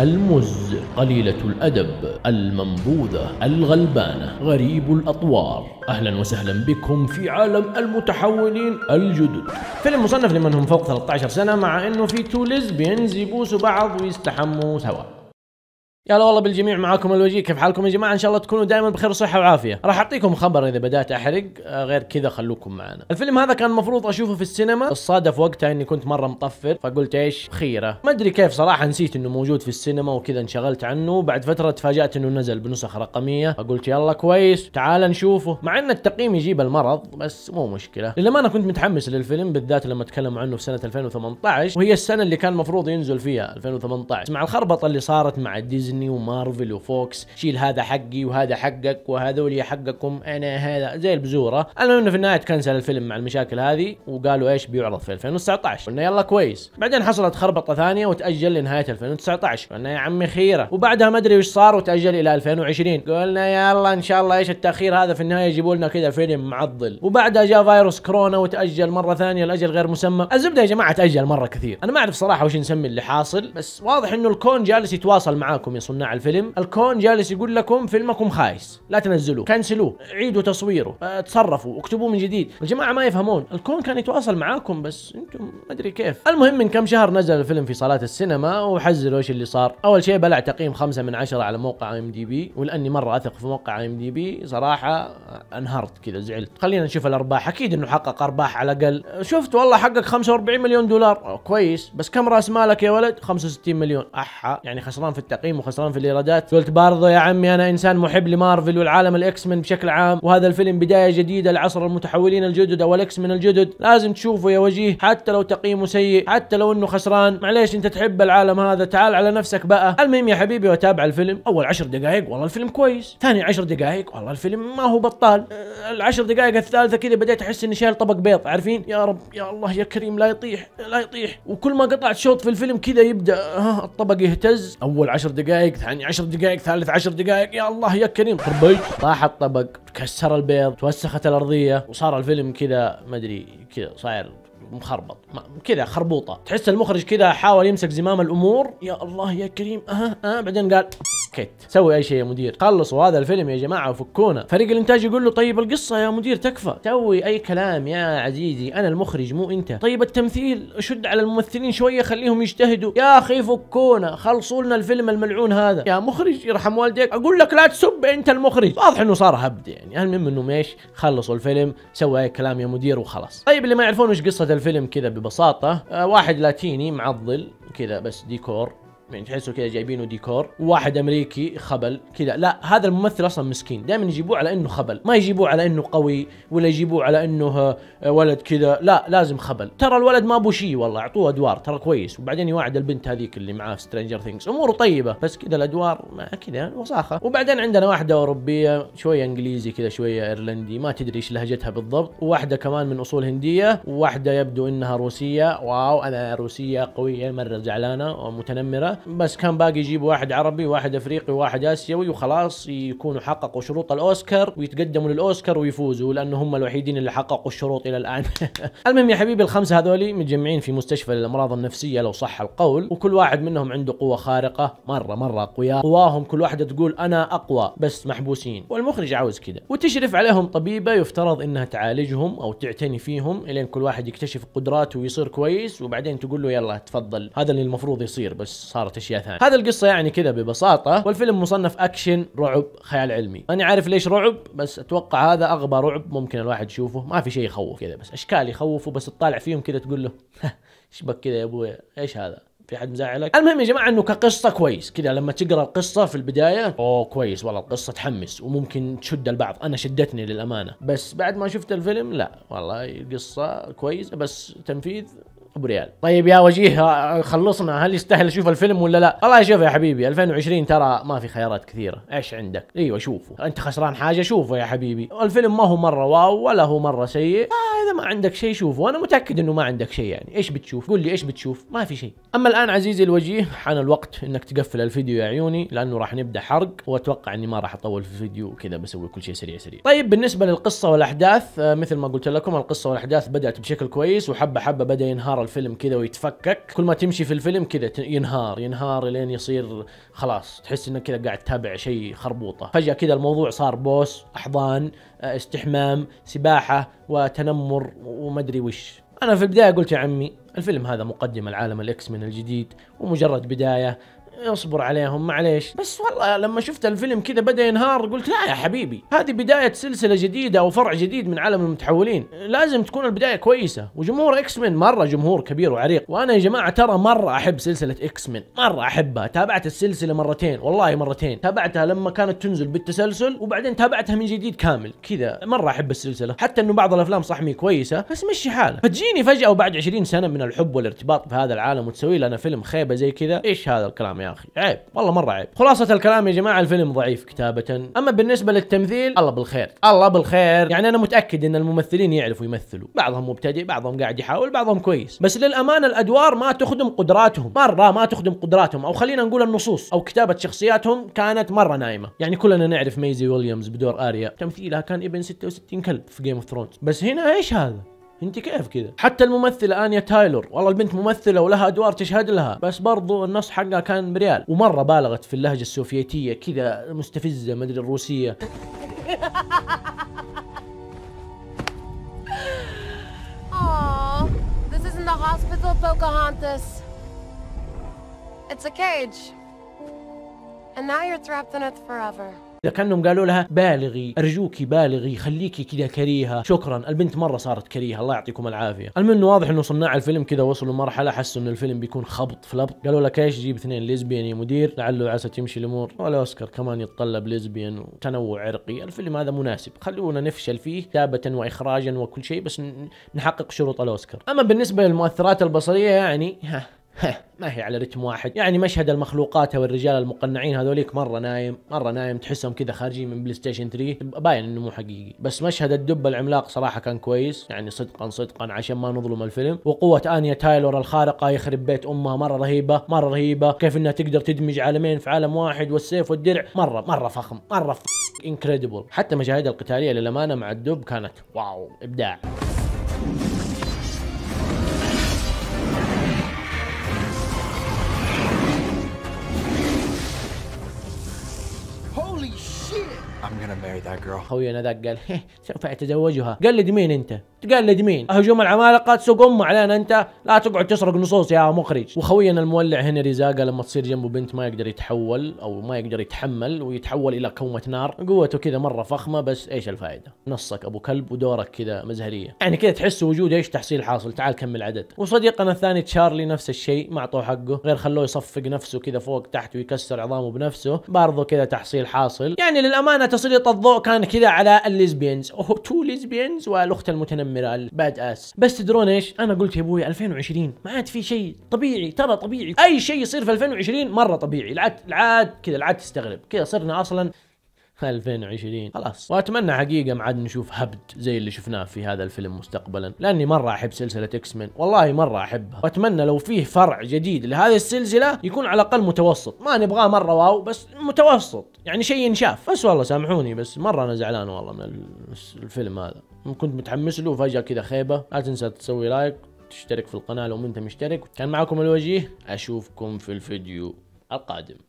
المز قليلة الأدب المنبوذة الغلبانة غريب الأطوار أهلا وسهلا بكم في عالم المتحولين الجدد فيلم مصنف لمن هم فوق 13 سنة مع أنه في توليز بينزبوس بعض ويستحموا سوا يا هلا والله بالجميع معاكم الوجيه كيف حالكم يا جماعه ان شاء الله تكونوا دائما بخير وصحه وعافيه راح اعطيكم خبر اذا بدات احرق آه، غير كذا خلوكم معنا الفيلم هذا كان المفروض اشوفه في السينما الصادف وقتها اني كنت مره مطفر فقلت ايش خيره ما ادري كيف صراحه نسيت انه موجود في السينما وكذا انشغلت عنه بعد فتره تفاجات انه نزل بنسخ رقميه فقلت يلا كويس تعال نشوفه مع ان التقييم يجيب المرض بس مو مشكله لما انا كنت متحمس للفيلم بالذات لما تكلموا عنه في سنه 2018 وهي السنه اللي كان المفروض ينزل فيها 2018 مع الخربطه اللي صارت مع ديزني ديزني ومارفل وفوكس شيل هذا حقي وهذا حقك وهذول حقكم انا هذا زي البزوره المهم انه في النهايه تكنسل الفيلم مع المشاكل هذه وقالوا ايش بيعرض في 2019 قلنا يلا كويس بعدين حصلت خربطه ثانيه وتاجل لنهايه 2019 قلنا يا عمي خيره وبعدها ما ادري وش صار وتاجل الى 2020 قلنا يلا ان شاء الله ايش التاخير هذا في النهايه يجيبوا لنا كذا فيلم معضل وبعدها جاء فيروس كورونا وتاجل مره ثانيه لاجل غير مسمى الزبده يا جماعه تاجل مره كثير انا ما اعرف صراحه وش نسمي اللي حاصل بس واضح انه الكون جالس يتواصل معاكم صناع الفيلم الكون جالس يقول لكم فيلمكم خايس لا تنزلوه كنسلوه عيدوا تصويره آه، تصرفوا اكتبوه من جديد الجماعه ما يفهمون الكون كان يتواصل معاكم بس انتم ما ادري كيف المهم من كم شهر نزل الفيلم في صالات السينما وحزروا ايش اللي صار اول شيء بلع تقييم خمسة من عشرة على موقع اي ام دي بي ولاني مره اثق في موقع اي ام دي بي صراحه انهرت كذا زعلت خلينا نشوف الارباح اكيد انه حقق ارباح على الاقل شفت والله حقق 45 مليون دولار كويس بس كم راس مالك يا ولد 65 مليون احا يعني خسران في التقييم وخسران خسران في الايرادات قلت برضه يا عمي انا انسان محب لمارفل والعالم الاكس من بشكل عام وهذا الفيلم بدايه جديده لعصر المتحولين الجدد او الاكس من الجدد لازم تشوفه يا وجيه حتى لو تقييمه سيء حتى لو انه خسران معليش انت تحب العالم هذا تعال على نفسك بقى المهم يا حبيبي واتابع الفيلم اول عشر دقائق والله الفيلم كويس ثاني عشر دقائق والله الفيلم ما هو بطال العشر دقائق الثالثه كذا بديت احس اني شايل طبق بيض عارفين يا رب يا الله يا كريم لا يطيح لا يطيح وكل ما قطعت شوط في الفيلم كذا يبدا الطبق يهتز اول عشر دقائق دقائق ثاني عشر دقائق ثالث عشر دقائق يا الله يا كريم طبي طاح الطبق كسر البيض توسخت الارضيه وصار الفيلم كذا ما ادري كذا صاير مخربط كذا خربوطه تحس المخرج كذا حاول يمسك زمام الامور يا الله يا كريم اها أه بعدين قال سكت سوي اي شيء يا مدير خلصوا هذا الفيلم يا جماعه وفكونا فريق الانتاج يقول له طيب القصه يا مدير تكفى سوي اي كلام يا عزيزي انا المخرج مو انت طيب التمثيل شد على الممثلين شويه خليهم يجتهدوا يا اخي فكونا خلصوا لنا الفيلم الملعون هذا يا مخرج يرحم والديك اقول لك لا تسب انت المخرج واضح انه صار هبد يعني المهم انهم ايش خلصوا الفيلم سوى اي كلام يا مدير وخلاص طيب اللي ما يعرفون ايش قصه الفيلم كذا ببساطه آه، واحد لاتيني معضل كذا بس ديكور يعني تحسه كذا جايبينه ديكور واحد امريكي خبل كذا لا هذا الممثل اصلا مسكين دائما يجيبوه على انه خبل ما يجيبوه على انه قوي ولا يجيبوه على انه آه، ولد كذا لا لازم خبل ترى الولد ما ابو شيء والله اعطوه ادوار ترى كويس وبعدين يوعد البنت هذيك اللي معاه في سترينجر ثينجز اموره طيبه بس كذا الادوار كذا وساخه وبعدين عندنا واحده اوروبيه شويه انجليزي كذا شويه ايرلندي ما تدري ايش لهجتها بالضبط وواحده كمان من اصول هنديه وواحده يبدو انها روسيه واو انا روسيه قويه مره زعلانه ومتنمره بس كان باقي يجيب واحد عربي واحد افريقي وواحد اسيوي وخلاص يكونوا حققوا شروط الاوسكار ويتقدموا للاوسكار ويفوزوا لانه هم الوحيدين اللي حققوا الشروط الى الان المهم يا حبيبي الخمسه هذول متجمعين في مستشفى للامراض النفسيه لو صح القول وكل واحد منهم عنده قوه خارقه مره مره اقوياء قواهم كل واحده تقول انا اقوى بس محبوسين والمخرج عاوز كذا وتشرف عليهم طبيبه يفترض انها تعالجهم او تعتني فيهم الين كل واحد يكتشف قدراته ويصير كويس وبعدين تقول له يلا تفضل هذا اللي المفروض يصير بس صار صارت اشياء ثانيه هذا القصه يعني كذا ببساطه والفيلم مصنف اكشن رعب خيال علمي ماني عارف ليش رعب بس اتوقع هذا اغبى رعب ممكن الواحد يشوفه ما في شيء يخوف كذا بس اشكال يخوفه بس تطالع فيهم كذا تقول له ايش بك كذا يا ابوي ايش هذا في حد مزعلك المهم يا جماعه انه كقصه كويس كذا لما تقرا القصه في البدايه اوه كويس والله القصه تحمس وممكن تشد البعض انا شدتني للامانه بس بعد ما شفت الفيلم لا والله القصه كويس بس تنفيذ ابو ريال يعني. طيب يا وجيه خلصنا هل يستاهل اشوف الفيلم ولا لا والله شوف يا حبيبي 2020 ترى ما في خيارات كثيره ايش عندك ايوه شوفه انت خسران حاجه شوفه يا حبيبي الفيلم ما هو مره واو ولا هو مره سيء آه اذا ما عندك شيء شوفه انا متاكد انه ما عندك شيء يعني ايش بتشوف قول لي ايش بتشوف ما في شيء اما الان عزيزي الوجيه حان الوقت انك تقفل الفيديو يا عيوني لانه راح نبدا حرق واتوقع اني ما راح اطول في الفيديو كذا بسوي كل شيء سريع سريع طيب بالنسبه للقصه والاحداث آه، مثل ما قلت لكم القصه والاحداث بدات بشكل كويس وحبه حبه بدا ينهار الفيلم كذا ويتفكك كل ما تمشي في الفيلم كذا ينهار ينهار لين يصير خلاص تحس انك كذا قاعد تتابع شيء خربوطه فجاه كذا الموضوع صار بوس احضان آه، استحمام سباحه وتنمر وما ادري وش انا في البدايه قلت يا عمي الفيلم هذا مقدمه لعالم الاكس من الجديد ومجرد بدايه اصبر عليهم معليش بس والله لما شفت الفيلم كذا بدا ينهار قلت لا يا حبيبي هذه بدايه سلسله جديده او فرع جديد من عالم المتحولين لازم تكون البدايه كويسه وجمهور اكس من مره جمهور كبير وعريق وانا يا جماعه ترى مره احب سلسله اكس من مره احبها تابعت السلسله مرتين والله مرتين تابعتها لما كانت تنزل بالتسلسل وبعدين تابعتها من جديد كامل كذا مره احب السلسله حتى انه بعض الافلام صح مي كويسه بس مشي حالها فتجيني فجاه وبعد 20 سنه من الحب والارتباط في هذا العالم وتسوي لنا فيلم خيبه زي كذا ايش هذا الكلام يا اخي عيب والله مره عيب خلاصه الكلام يا جماعه الفيلم ضعيف كتابه اما بالنسبه للتمثيل الله بالخير الله بالخير يعني انا متاكد ان الممثلين يعرفوا يمثلوا بعضهم مبتدئ بعضهم قاعد يحاول بعضهم كويس بس للامانه الادوار ما تخدم قدراتهم مره ما تخدم قدراتهم او خلينا نقول النصوص او كتابه شخصياتهم كانت مره نايمه يعني كلنا نعرف ميزي ويليامز بدور اريا تمثيلها كان ابن 66 كلب في جيم اوف ثرونز بس هنا ايش هذا انت كيف كذا حتى الممثله انيا تايلور والله البنت ممثله ولها ادوار تشهد لها بس برضو النص حقها كان بريال ومره بالغت في اللهجه السوفيتيه كذا مستفزه ما ادري الروسيه hospital, Pocahontas. It's a cage. And now you're trapped in it forever. اذا كانهم قالوا لها بالغي ارجوكي بالغي خليكي كذا كريهه شكرا البنت مره صارت كريهه الله يعطيكم العافيه المهم انه واضح انه صناع الفيلم كذا وصلوا مرحله حسوا ان الفيلم بيكون خبط فلبط قالوا لك ايش جيب اثنين ليزبيان يا مدير لعله عسى تمشي الامور والاوسكار كمان يتطلب ليزبيان وتنوع عرقي الفيلم هذا مناسب خلونا نفشل فيه كتابه واخراجا وكل شيء بس نحقق شروط الاوسكار اما بالنسبه للمؤثرات البصريه يعني ها ما هي على رتم واحد يعني مشهد المخلوقات او الرجال المقنعين هذوليك مره نايم مره نايم تحسهم كذا خارجين من بلاي ستيشن 3 باين انه مو حقيقي بس مشهد الدب العملاق صراحه كان كويس يعني صدقا صدقا عشان ما نظلم الفيلم وقوه انيا تايلور الخارقه يخرب بيت امها مره رهيبه مره رهيبه كيف انها تقدر تدمج عالمين في عالم واحد والسيف والدرع مره مره فخم مره انكريدبل حتى مشاهد القتاليه للامانه مع الدب كانت واو ابداع that girl. خوي انا ذاك قال سوف اتزوجها قال لي مين انت؟ تقلد مين هجوم العمالقه تسوق علينا انت لا تقعد تسرق نصوص يا مخرج وخوينا المولع هنري زاقه لما تصير جنبه بنت ما يقدر يتحول او ما يقدر يتحمل ويتحول الى كومه نار قوته كذا مره فخمه بس ايش الفائده نصك ابو كلب ودورك كذا مزهريه يعني كذا تحس وجود ايش تحصيل حاصل تعال كمل عدد وصديقنا الثاني تشارلي نفس الشيء ما اعطوه حقه غير خلوه يصفق نفسه كذا فوق تحت ويكسر عظامه بنفسه برضه كذا تحصيل حاصل يعني للامانه تسليط الضوء كان كذا على الليزبيانز اوه تو ليزبيانز والاخت المتنمره مدمره الباد اس بس تدرون ايش انا قلت يا ابوي 2020 ما عاد في شيء طبيعي ترى طبيعي اي شيء يصير في 2020 مره طبيعي العاد العاد كذا العاد تستغرب كذا صرنا اصلا 2020 خلاص واتمنى حقيقه ما عاد نشوف هبد زي اللي شفناه في هذا الفيلم مستقبلا لاني مره احب سلسله اكس مان والله مره احبها واتمنى لو فيه فرع جديد لهذه السلسله يكون على الاقل متوسط ما نبغاه مره واو بس متوسط يعني شيء ينشاف بس والله سامحوني بس مره انا زعلان والله من الفيلم هذا كنت متحمس له فجاه كذا خيبه لا تنسى تسوي لايك تشترك في القناه لو ما انت مشترك كان معكم الوجيه اشوفكم في الفيديو القادم